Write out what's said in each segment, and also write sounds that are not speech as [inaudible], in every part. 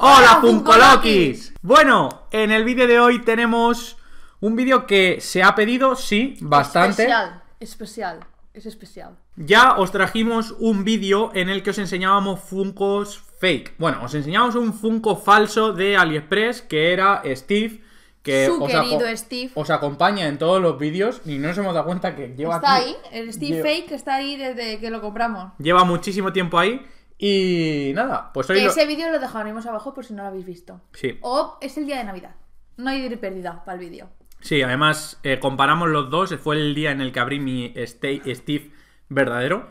¡Hola, Funkolokis! Bueno, en el vídeo de hoy tenemos un vídeo que se ha pedido, sí, bastante. Especial, especial, es especial. Ya os trajimos un vídeo en el que os enseñábamos Funkos fake. Bueno, os enseñábamos un Funko falso de AliExpress que era Steve. Que Su os querido Steve. Os acompaña en todos los vídeos y no nos hemos dado cuenta que lleva. Está ahí, el Steve Fake está ahí desde que lo compramos. Lleva muchísimo tiempo ahí. Y nada, pues hoy. Ese vídeo lo dejaremos abajo por si no lo habéis visto. Sí. O es el día de Navidad. No hay pérdida para el vídeo. Sí, además eh, comparamos los dos. Fue el día en el que abrí mi Steve verdadero.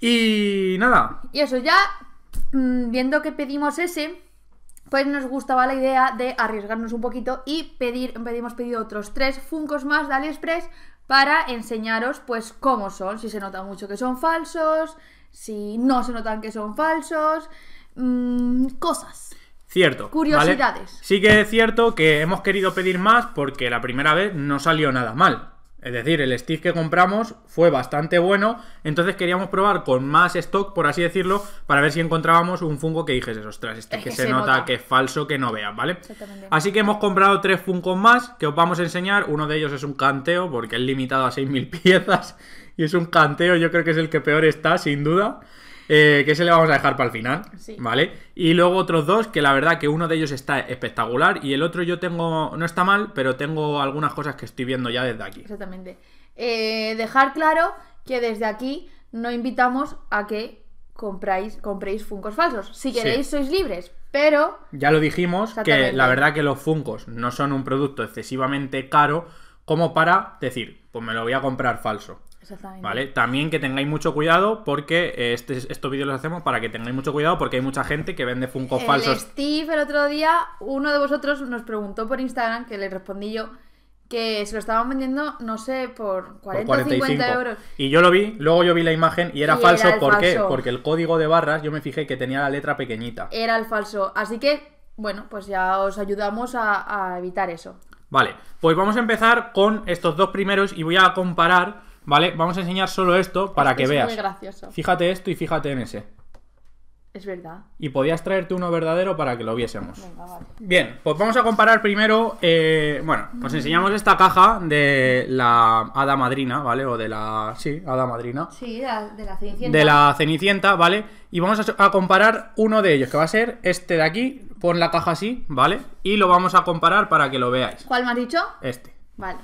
Y nada. Y eso, ya mm, viendo que pedimos ese, pues nos gustaba la idea de arriesgarnos un poquito y pedir, pedimos pedido otros tres Funcos más de AliExpress para enseñaros pues cómo son, si se nota mucho que son falsos, si no se notan que son falsos, mm, cosas. Cierto. Curiosidades. Sí que es cierto que hemos querido pedir más porque la primera vez no salió nada mal. Es decir, el stick que compramos fue bastante bueno, entonces queríamos probar con más stock, por así decirlo, para ver si encontrábamos un fungo que dijese, ostras, este que, se, nota, que es falso, que no veas, ¿vale? Así que hemos comprado tres fungos más que os vamos a enseñar. Uno de ellos es un canteo porque es limitado a 6.000 [laughs] piezas y es un canteo, yo creo que es el que peor está, sin duda. Eh, que se le vamos a dejar para el final, ¿vale? Y luego otros dos, que la verdad que uno de ellos está espectacular y el otro yo tengo, no está mal, pero tengo algunas cosas que estoy viendo ya desde aquí. Exactamente. Eh, dejar claro que desde aquí no invitamos a que compráis, compréis funcos falsos. Si queréis, sois libres, pero... Ya lo dijimos, que la verdad que los funcos no son un producto excesivamente caro como para decir, pues me lo voy a comprar falso. ¿Vale? También que tengáis mucho cuidado porque eh, este, estos vídeos los hacemos para que tengáis mucho cuidado porque hay mucha gente que vende Funko el falsos. Steve el otro día, uno de vosotros nos preguntó por Instagram, que le respondí yo, que se lo estaban vendiendo, no sé, por 40 o 50 euros. Y yo lo vi, luego yo vi la imagen y era falso. ¿Por qué? Porque el código de barras, yo me fijé que tenía la letra pequeñita. Era el falso. Así que, bueno, pues ya os ayudamos a evitar eso. Vale, pues vamos a empezar con estos dos primeros y voy a comparar ¿Vale? Vamos a enseñar solo esto para que es veas. Muy gracioso. Fíjate esto y fíjate en ese. Es verdad. Y podías traerte uno verdadero para que lo viésemos. Venga, vale. Bien, pues vamos a comparar primero. Eh, bueno, os pues mm. enseñamos esta caja de la hada madrina, ¿vale? O de la. Sí, hada madrina. Sí, de la cenicienta. De la cenicienta, ¿vale? Y vamos a, comparar uno de ellos, que va a ser este de aquí. Pon la caja así, ¿vale? Y lo vamos a comparar para que lo veáis. ¿Cuál me has dicho? Este. Vale.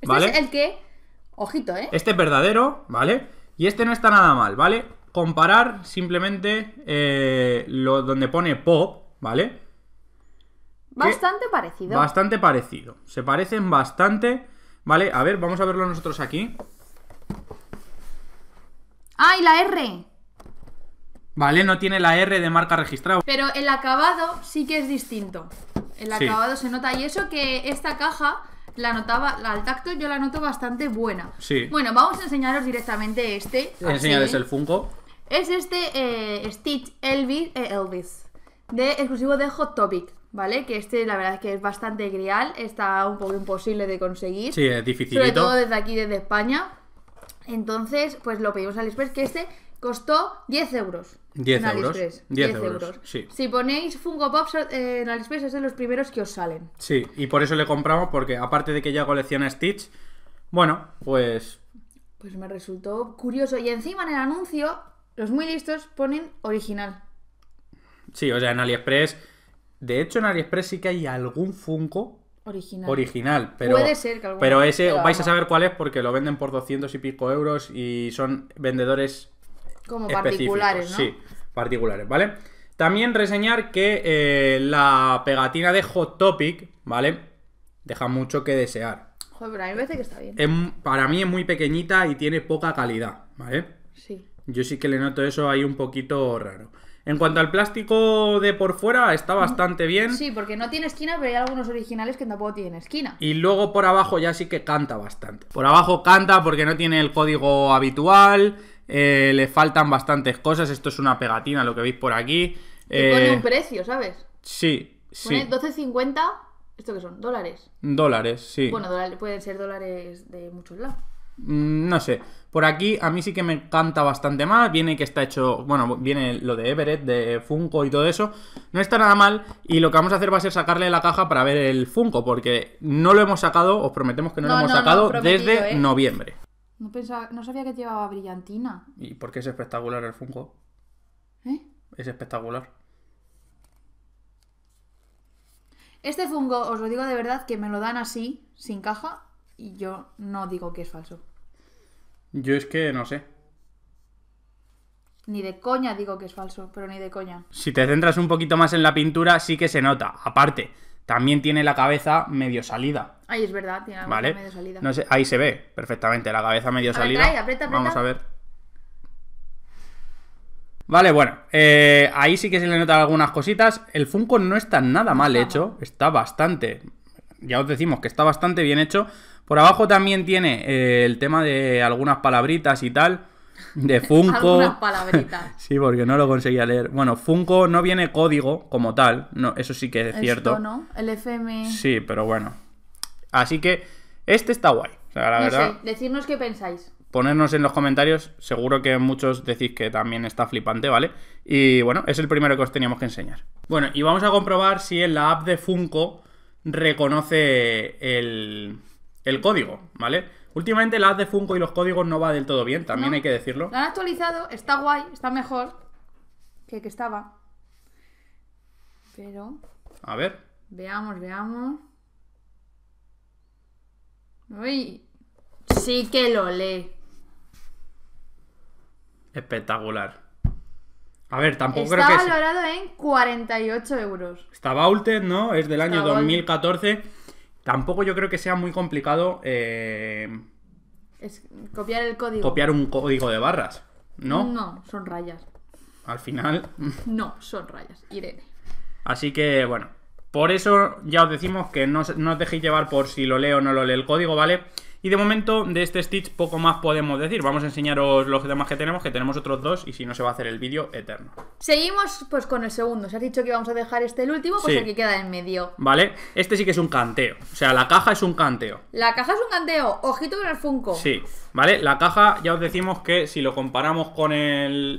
¿Este es el que Ojito, ¿eh? Este es verdadero, ¿vale? Y este no está nada mal, ¿vale? Comparar simplemente eh, lo, donde pone pop, ¿vale? Bastante parecido. Bastante parecido. Se parecen bastante, ¿vale? A ver, vamos a verlo nosotros aquí. ¡Ay, la R! Vale, no tiene la R de marca registrada. Pero el acabado sí que es distinto. El acabado se nota. Y eso que esta caja la notaba, al tacto yo la noto bastante buena. Bueno, vamos a enseñaros directamente este. Enseñarles el Funko. Es este eh, Stitch Elvis, eh, Elvis de, exclusivo de Hot Topic. ¿vale? Que este la verdad es que es bastante grial, está un poco imposible de conseguir. Sí, es difícil. Sobre todo desde aquí, desde España. Entonces, pues lo pedimos al Express, que este costó 10 euros. 10 en euros. 10, euros. Si ponéis Funko Pop en AliExpress es de los primeros que os salen. Sí, y por eso le compramos, porque aparte de que ya colecciona Stitch, bueno, pues... Pues me resultó curioso. Y encima en el anuncio, los muy listos ponen original. Sí, o sea, en AliExpress... De hecho, en AliExpress sí que hay algún Funko Original. pero. Puede ser que Pero ese vais a saber cuál es porque lo venden por 200 y pico euros y son vendedores como particulares, ¿no? Sí, particulares, ¿vale? También reseñar que eh, la pegatina de Hot Topic, ¿vale? Deja mucho que desear. Joder, pero a mí me parece que está bien. para mí es muy pequeñita y tiene poca calidad, ¿vale? Sí. Yo sí que le noto eso ahí un poquito raro. En cuanto al plástico de por fuera, está bastante bien. Sí, porque no tiene esquina, pero hay algunos originales que tampoco tienen esquina. Y luego por abajo ya sí que canta bastante. Por abajo canta porque no tiene el código habitual. Eh, le faltan bastantes cosas. Esto es una pegatina, lo que veis por aquí. Eh, pone un precio, ¿sabes? Sí, sí. Pone 12.50. ¿Esto qué son? ¿Dólares? Dólares, sí. Bueno, pueden ser dólares de muchos lados. Mm, no sé, por aquí a mí sí que me encanta bastante más. Viene que está hecho, bueno, viene lo de Everett, de Funko y todo eso. No está nada mal. Y lo que vamos a hacer va a ser sacarle la caja para ver el Funko, porque no lo hemos sacado, os prometemos que no, lo hemos sacado desde ¿eh? noviembre. No, pensaba, no sabía que llevaba brillantina. ¿Y por qué es espectacular el fungo? ¿Eh? Es espectacular. Este fungo, os lo digo de verdad, que me lo dan así, sin caja, y yo no digo que es falso. Yo es que no sé. Ni de coña digo que es falso, pero ni de coña. Si te centras un poquito más en la pintura, sí que se nota. Aparte, también tiene la cabeza medio salida. Ahí es verdad, tiene la cabeza medio salida. No ahí se ve perfectamente, la cabeza medio salida. Vamos a ver. Vale, bueno, eh, ahí sí que se le notan algunas cositas. El Funko no está nada mal hecho, está bastante, ya os decimos que está bastante bien hecho. Por abajo también tiene eh, el tema de algunas palabritas y tal. De [laughs] Funko. algunas palabritas. [laughs] sí, porque no lo conseguía leer. Bueno, Funko no viene código como tal. No, eso sí que es cierto. El FM. Sí, pero bueno. Así que este está guay. O sea, la verdad, qué pensáis. Ponernos en los comentarios, seguro que muchos decís que también está flipante, ¿vale? Y bueno, es el primero que os teníamos que enseñar. Bueno, y vamos a comprobar si en la app de Funko reconoce el, código, ¿vale? Últimamente la app de Funko y los códigos no va del todo bien, también hay que decirlo. La han actualizado, está guay, está mejor que que estaba. Pero... A ver. Veamos, veamos. Uy, sí que lo lee. Espectacular. A ver, tampoco creo que... Está valorado en 48 euros. Estaba Vaulted, ¿no? Es del año 2014. Tampoco yo creo que sea muy complicado... Eh, copiar el código. Copiar un código de barras, ¿no? No, son rayas. Al final... No, son rayas, Irene. Así que, bueno, por eso ya os decimos que no, os dejéis llevar por si lo leo o no lo lee el código, ¿vale? Y de momento, de este Stitch poco más podemos decir. Vamos a enseñaros los demás que tenemos, que tenemos otros dos, y si no se va a hacer el vídeo eterno. Seguimos pues con el segundo. Se ha dicho que vamos a dejar este el último, pues el que queda en medio. Vale, este sí que es un canteo. O sea, la caja es un canteo. La caja es un canteo. Ojito con el Funko. Sí, vale, la caja ya os decimos que si lo comparamos con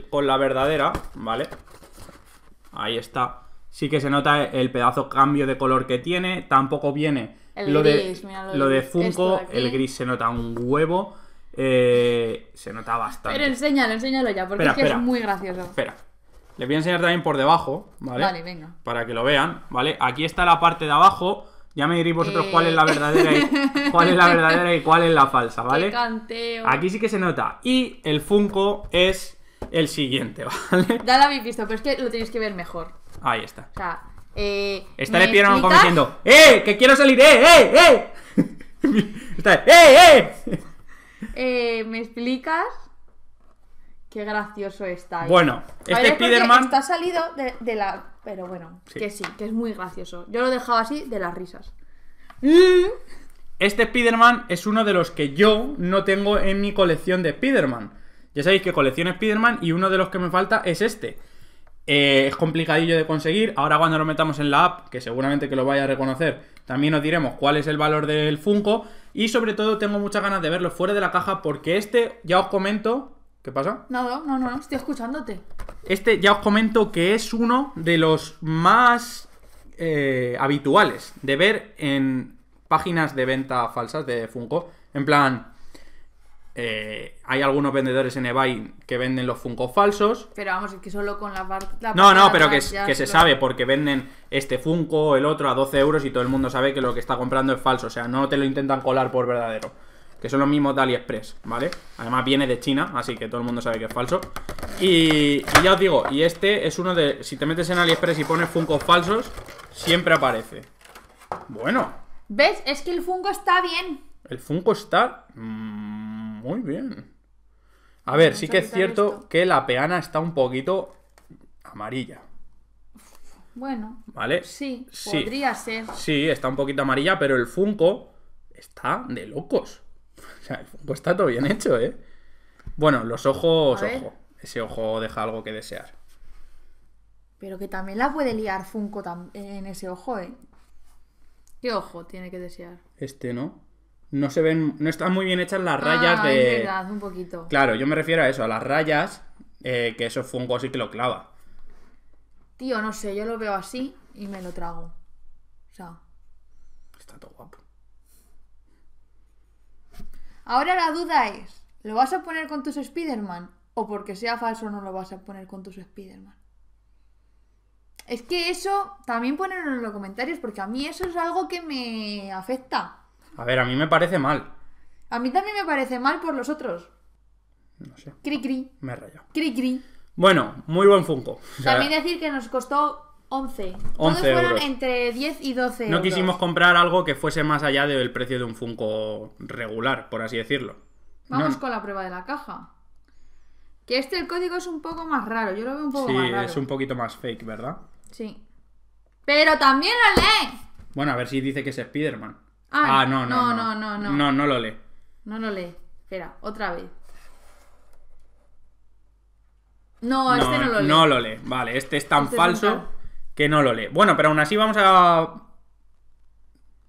con la verdadera, ¿vale? Ahí está sí que se nota el pedazo cambio de color que tiene. Tampoco viene lo, de, Funko, el gris se nota un huevo. Eh, se nota bastante. Pero enséñalo, enséñalo ya, porque es que es muy gracioso. Espera. Les voy a enseñar también por debajo, ¿vale? Vale, venga. Para que lo vean, ¿vale? Aquí está la parte de abajo. Ya me diréis vosotros cuál es la eh. verdadera y [laughs] cuál es la verdadera y cuál es la falsa, ¿vale? Qué canteo. Aquí sí que se nota. Y el Funko es el siguiente, [laughs] ¿vale? Ya lo habéis visto, pero es que lo tenéis que ver mejor. Ahí está. O sea, eh, Está le ¡eh! ¡Que quiero salir! ¡eh! ¡eh! ¡eh! Esta, ¡eh! ¡eh! eh, eh eh eh eh me explicas? Qué gracioso está. Bueno, este Spiderman. Está salido de, la. Pero bueno, que sí, que es muy gracioso. Yo lo dejaba así de las risas. Mm. Este Spiderman es uno de los que yo no tengo en mi colección de Spiderman. Ya sabéis que colecciono Spiderman y uno de los que me falta es este. Eh, es complicadillo de conseguir. Ahora cuando lo metamos en la app, que seguramente que lo vaya a reconocer, también nos diremos cuál es el valor del Funko. Y sobre todo tengo muchas ganas de verlo fuera de la caja porque este, ya os comento... ¿Qué pasa? Nada, no, no, no, estoy escuchándote. Este ya os comento que es uno de los más eh, habituales de ver en páginas de venta falsas de Funko. En plan, eh, hay algunos vendedores en eBay que venden los Funko falsos. Pero vamos, es que solo con la, parte... No, no, pero que, se sabe, porque venden este Funko, el otro, a 12 euros y todo el mundo sabe que lo que está comprando es falso. O sea, no te lo intentan colar por verdadero. Que son los mismos de AliExpress, ¿vale? Además viene de China, así que todo el mundo sabe que es falso. Y, ya os digo, y este es uno de... Si te metes en AliExpress y pones Funko falsos, siempre aparece. Bueno. ¿Ves? Es que el Funko está bien. El Funko está... Mmm, muy bien. A ver, sí que es cierto que la peana está un poquito amarilla. Bueno, ¿Vale? sí, Sí. podría ser. Sí, está un poquito amarilla, pero el Funko está de locos. [laughs] O sea, el Funko está todo bien hecho, ¿eh? Bueno, los ojos, ojo. Ese ojo deja algo que desear. Pero que también la puede liar Funko en ese ojo, ¿eh? ¿Qué ojo tiene que desear? Este, ¿no? no se ven, no están muy bien hechas las rayas ah, de. un poquito. Claro, yo me refiero a eso, a las rayas, eh, que eso fue un así que lo clava. Tío, no sé, yo lo veo así y me lo trago. O sea. Está todo guapo. Ahora la duda es, ¿lo vas a poner con tus Spider-Man? O porque sea falso no lo vas a poner con tus Spider-Man. Es que eso, también ponerlo en los comentarios, porque a mí eso es algo que me afecta. A ver, a mí me parece mal. A mí también me parece mal por los otros. No sé. Cri cri. Me he rayado. Cri cri. Bueno, muy buen Funko. también decir que nos costó 11. 11 Todos fueron entre 10 y 12 No quisimos comprar algo que fuese más allá del precio de un Funko regular, por así decirlo. Vamos con la prueba de la caja. Que este el código es un poco más raro, yo lo veo un poco más raro. Sí, es un poquito más fake, ¿verdad? Sí. Pero también lo lee. Bueno, a ver si dice que es Spider-Man. Ah, no, no, no, no, no, no. No, lo lee. No lo lee. Espera, otra vez. No, este no lo lee. No lo lee, vale. Este es tan este falso que no lo lee. Bueno, pero aún así vamos a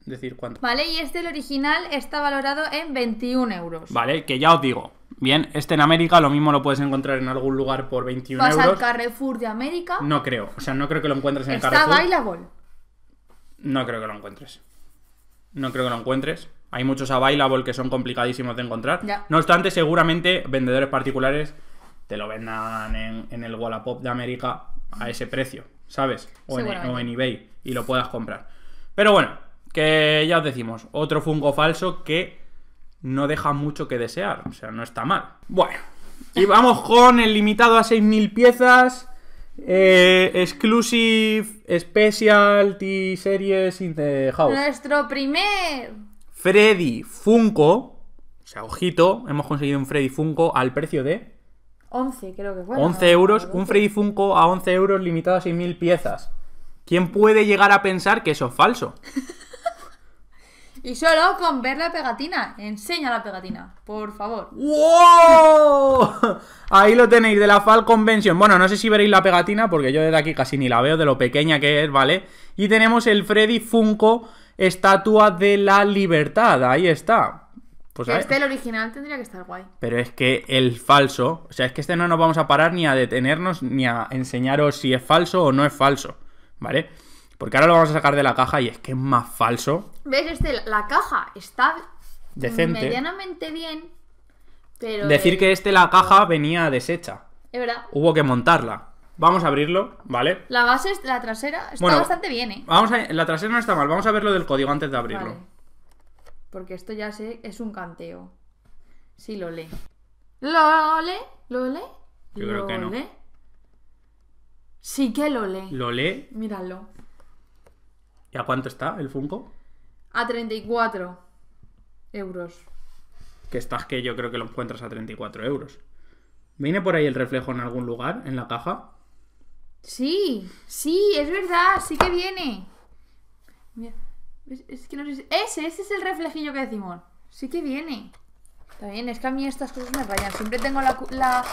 decir cuánto. Vale, y este, el original, está valorado en 21 euros. Vale, que ya os digo. Bien, este en América lo mismo lo puedes encontrar en algún lugar por 21 ¿Vas al Carrefour de América? No creo. O sea, no creo que lo encuentres en Carrefour. Está bailable No creo que lo encuentres no creo que lo encuentres. Hay muchos available que son complicadísimos de encontrar. No obstante, seguramente vendedores particulares te lo vendan en, el Wallapop de América a ese precio, ¿sabes? O en, o en, eBay y lo puedas comprar. Pero bueno, que ya os decimos, otro fungo falso que no deja mucho que desear. O sea, no está mal. Bueno, y vamos con el limitado a 6.000 piezas. Eh, exclusive Specialty Series in the House. Nuestro primer Freddy Funko. O sea, ojito, hemos conseguido un Freddy Funko al precio de 11, creo que fue. 11 euros. Un Freddy Funko a 11 euros limitado a 6.000 piezas. ¿Quién puede llegar a pensar que eso es falso? [laughs] Y solo con ver la pegatina. Enseña la pegatina, por favor. ¡Wow! Ahí lo tenéis, de la Fall Bueno, no sé si veréis la pegatina, porque yo desde aquí casi ni la veo, de lo pequeña que es, ¿vale? Y tenemos el Freddy Funko, estatua de la libertad. Ahí está. Pues este, el original, tendría que estar guay. Pero es que el falso, o sea, es que este no nos vamos a parar ni a detenernos ni a enseñaros si es falso o no es falso, ¿vale? Porque ahora lo vamos a sacar de la caja y es que es más falso. ¿Ves? Este, la caja está Decente. medianamente bien, pero... Decir que este, la caja, venía deshecha. Es verdad. Hubo que montarla. Vamos a abrirlo, ¿vale? La base, la trasera, está bastante bien, ¿eh? Vamos a, la trasera no está mal, vamos a ver lo del código antes de abrirlo. Porque esto ya sé, es un canteo. Sí, lo lee. ¿Lo lee? ¿Lo lee? Yo creo que no. Sí que lo lee. ¿Lo lee? Míralo. ¿Y a cuánto está el Funko? A 34 euros. Que estás que yo creo que lo encuentras a 34 euros. ¿Viene por ahí el reflejo en algún lugar, en la caja? Sí, sí, es verdad, sí que viene. es, que no sé, ese, ese es el reflejillo que decimos. Sí que viene. Está bien, es que a mí estas cosas me rayan. Siempre tengo la,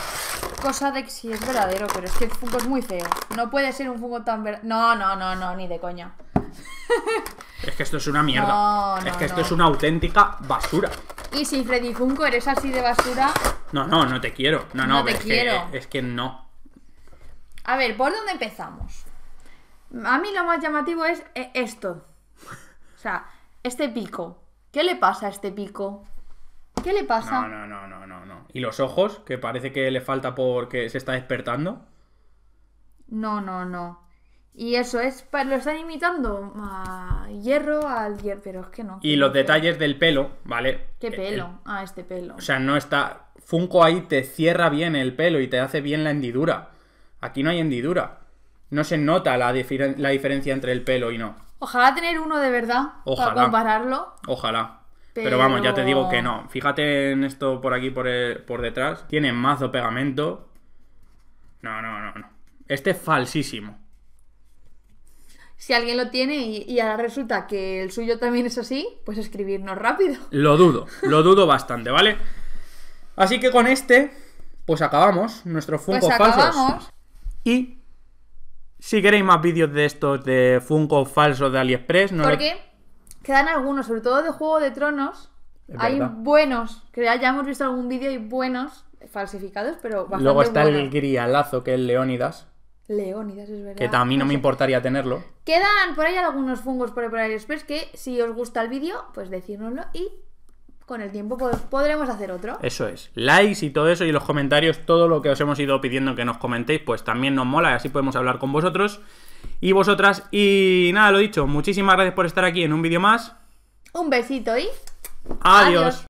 cosa de que si sí, es verdadero, pero es que el Funko es muy feo. No puede ser un Funko tan verdadero. No, no, no, no, ni de coña. [laughs] Es que esto es una mierda. es que esto es una auténtica basura. Y si Freddy Funko eres así de basura. No, no, no te quiero. No, no, es, quiero. Que, es que no. A ver, ¿por dónde empezamos? A mí lo más llamativo es eh, esto. O sea, este pico. ¿Qué le pasa a este pico? ¿Qué le pasa? no, no, no, no, no. ¿Y los ojos? Que parece que le falta porque se está despertando. No, no, no. Y eso es, lo están imitando a hierro, al hierro, pero es que no. Y los detalles del pelo, ¿vale? ¿Qué eh, eh, pelo? ah, este pelo. O sea, no está... Funko ahí te cierra bien el pelo y te hace bien la hendidura. Aquí no hay hendidura. No se nota la, la diferencia entre el pelo y no. Ojalá tener uno de verdad Ojalá. para compararlo. Ojalá. Pero... vamos, ya te digo que no. Fíjate en esto por aquí, por, eh, por detrás. Tiene mazo pegamento. No, no, no, no. Este es falsísimo. Si alguien lo tiene y, ahora resulta que el suyo también es así, pues escribirnos rápido. [laughs] Lo dudo, lo dudo bastante, ¿vale? Así que con este, pues acabamos nuestros pues Funko falsos. Y si queréis más vídeos de estos de Funko falsos de AliExpress, no Porque quedan algunos, sobre todo de Juego de Tronos. hay buenos, buenos, que ya hemos visto algún vídeo y buenos falsificados, pero bastante Luego está el grialazo que es Leónidas Leónidas, es verdad. Que a mí no me importaría tenerlo. Quedan por ahí algunos fungos por ahí. Express que si os gusta el vídeo, pues decírnoslo y con el tiempo podremos hacer otro. Eso es. Likes y todo eso y los comentarios, todo lo que os hemos ido pidiendo que nos comentéis, pues también nos mola y así podemos hablar con vosotros y vosotras. Y nada, lo dicho, muchísimas gracias por estar aquí en un vídeo más. Un besito y... Adiós.